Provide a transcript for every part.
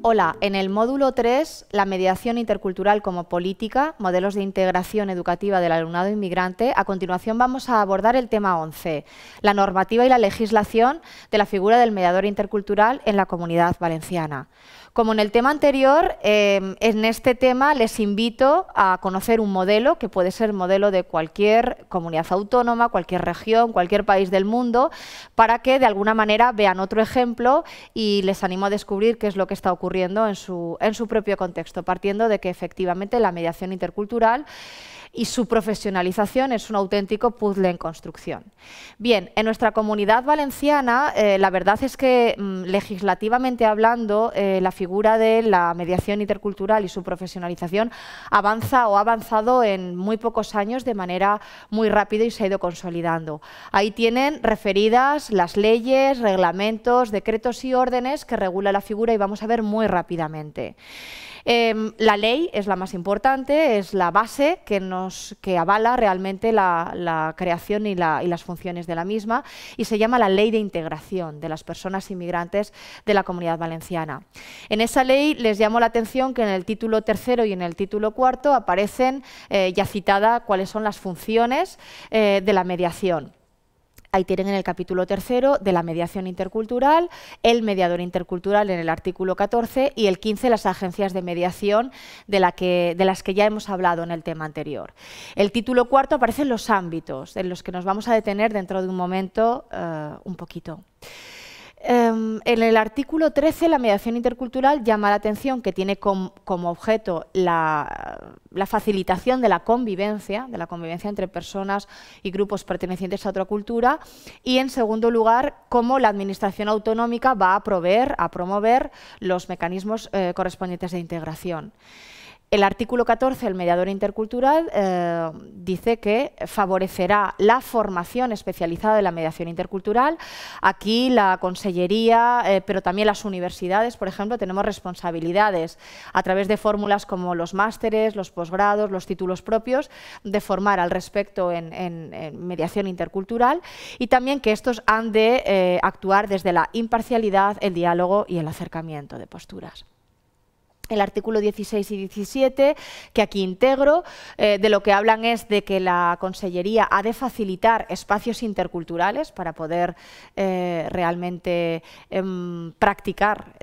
Hola, en el módulo 3, la mediación intercultural como política, modelos de integración educativa del alumnado inmigrante, a continuación vamos a abordar el tema 11, la normativa y la legislación de la figura del mediador intercultural en la comunidad valenciana. Como en el tema anterior, em, en este tema les invito a conocer un modelo que puede ser modelo de cualquier comunidad autónoma, cualquier región, cualquier país del mundo, para que de alguna manera vean otro ejemplo y les animo a descubrir qué es lo que está ocurriendo en su, en su propio contexto, partiendo de que efectivamente la mediación intercultural y su profesionalización es un auténtico puzzle en construcción. Bien, en nuestra comunidad valenciana, eh, la verdad es que mm, legislativamente hablando, eh, la de la mediación intercultural y su profesionalización avanza o ha avanzado en muy pocos años de manera muy rápida y se ha ido consolidando. Ahí tienen referidas las leyes, reglamentos, decretos y órdenes que regula la figura y vamos a ver muy rápidamente. Em, la ley es la más importante, es la base que, nos, avala realmente la, creación y, las funciones de la misma y se llama la Ley de Integración de las Personas Inmigrantes de la Comunidad Valenciana. En esa ley les llamó la atención que en el título tercero y en el título cuarto aparecen eh, ya citadas cuáles son las funciones eh, de la mediación. Ahí tienen en el capítulo tercero de la mediación intercultural, el mediador intercultural en el artículo 14 y el 15 las agencias de mediación de, las que ya hemos hablado en el tema anterior. El título cuarto aparecen los ámbitos en los que nos vamos a detener dentro de un momento eh, un poquito. Em, en el artículo 13, la mediación intercultural llama la atención que tiene como objeto la, facilitación de la convivencia, de la convivencia entre personas y grupos pertenecientes a otra cultura, y en segundo lugar, cómo la Administración autonómica va a proveer, a promover los mecanismos eh, correspondientes de integración. El artículo 14, el mediador intercultural, eh, dice que favorecerá la formación especializada de la mediación intercultural. Aquí la Consellería, eh, pero también las universidades, por ejemplo, tenemos responsabilidades a través de fórmulas como los másteres, los posgrados, los títulos propios, de formar al respecto en, mediación intercultural y también que estos han de eh, actuar desde la imparcialidad, el diálogo y el acercamiento de posturas el artículo 16 y 17, que aquí integro, eh, de lo que hablan es de que la Consellería ha de facilitar espacios interculturales para poder eh, realmente em, practicar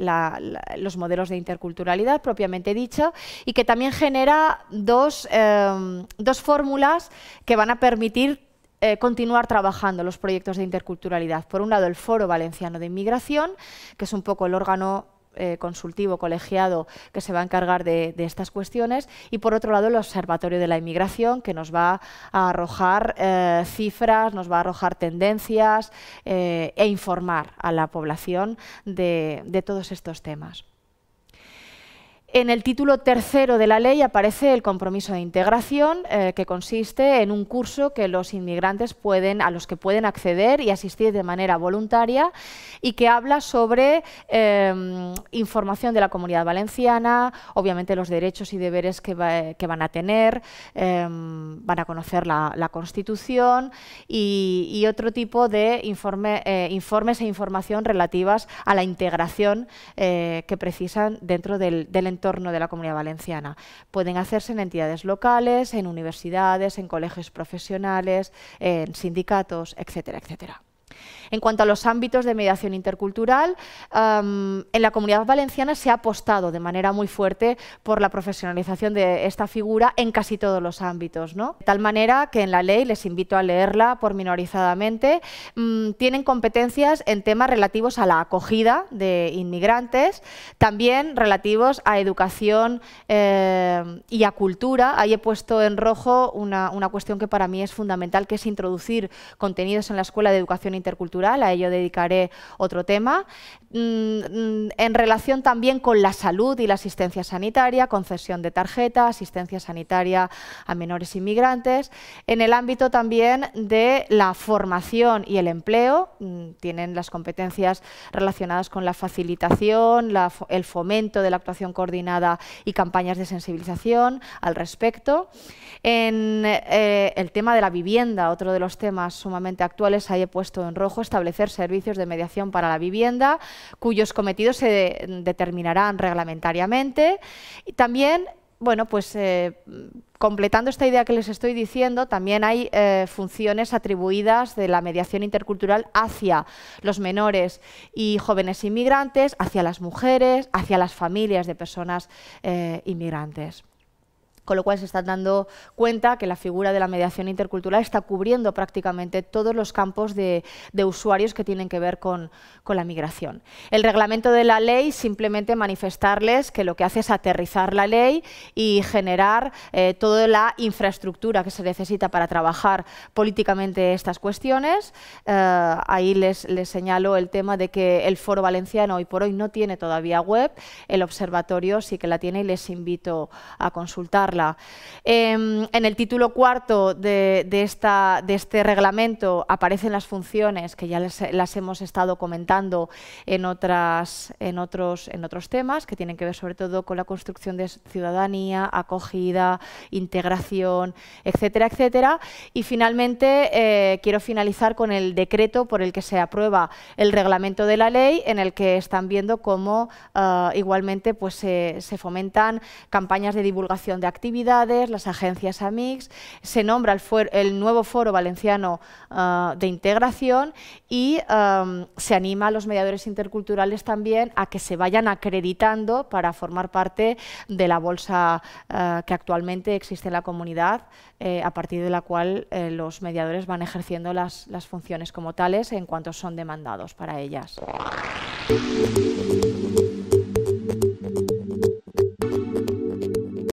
los modelos de interculturalidad propiamente dicho, y que también genera dos, em, fórmulas que van a permitir eh, continuar trabajando los proyectos de interculturalidad. Por un lado, el Foro Valenciano de Inmigración, que es un poco el órgano eh, consultivo colegiado que se va a encargar de, estas cuestiones y por otro lado el Observatorio de la Inmigración que nos va a arrojar eh, cifras, nos va a arrojar tendencias eh, e informar a la población de todos estos temas. En el título tercero de la ley aparece el compromiso de integración, eh, que consiste en un curso que los inmigrantes pueden, a los que pueden acceder y asistir de manera voluntaria y que habla sobre em, información de la comunidad valenciana, obviamente los derechos y deberes que, van a tener, em, van a conocer la, Constitución y, otro tipo de eh, informes e información relativas a la integración eh, que precisan dentro del entorno de la comunidad valenciana. Pueden hacerse en entidades locales, en universidades, en colegios profesionales, en sindicatos, etcétera, etcétera. En cuanto a los ámbitos de mediación intercultural, en la comunidad valenciana se ha apostado de manera muy fuerte por la profesionalización de esta figura en casi todos los ámbitos. De tal manera que en la ley, les invito a leerla por minorizadamente mm, tienen competencias en temas relativos a la acogida de inmigrantes, también relativos a educación eh, y a cultura. Ahí he puesto en rojo una cuestión que para mí es fundamental, que es introducir contenidos en la escuela de educación intercultural a ello dedicaré otro tema, mm, mm, en relación también con la salud y la asistencia sanitaria, concesión de tarjeta, asistencia sanitaria a menores inmigrantes, en el ámbito también de la formación y el empleo, mm, tienen las competencias relacionadas con la facilitación, el fomento de la actuación coordinada y campañas de sensibilización al respecto. En eh, el tema de la vivienda, otro de los temas sumamente actuales, ahí he puesto en rojo establecer servicios de mediación para la vivienda, cuyos cometidos se determinarán reglamentariamente. Y también bueno, pues eh, completando esta idea que les estoy diciendo, también hay eh, funciones atribuidas de la mediación intercultural hacia los menores y jóvenes inmigrantes, hacia las mujeres, hacia las familias de personas eh, inmigrantes con lo cual se están dando cuenta que la figura de la mediación intercultural está cubriendo prácticamente todos los campos de, usuarios que tienen que ver con, la migración. El reglamento de la ley simplemente manifestarles que lo que hace es aterrizar la ley y generar eh, toda la infraestructura que se necesita para trabajar políticamente estas cuestiones. Eh, ahí les, les señalo el tema de que el Foro Valenciano hoy por hoy no tiene todavía web, el Observatorio sí que la tiene y les invito a consultar. Em, en el título cuarto de, este reglamento aparecen las funciones que ya las hemos estado comentando en, otros, temas que tienen que ver sobre todo con la construcción de ciudadanía, acogida, integración, etcétera, etcétera. Y finalmente eh, quiero finalizar con el decreto por el que se aprueba el reglamento de la ley en el que están viendo cómo eh, igualmente pues, se fomentan campañas de divulgación de actividades las agencias AMIX, se nombra el, nuevo Foro Valenciano ah, de Integración y se anima a los mediadores interculturales también a que se vayan acreditando para formar parte de la bolsa ah, que actualmente existe en la comunidad, eh, a partir de la cual eh, los mediadores van ejerciendo las funciones como tales en cuanto son demandados para ellas.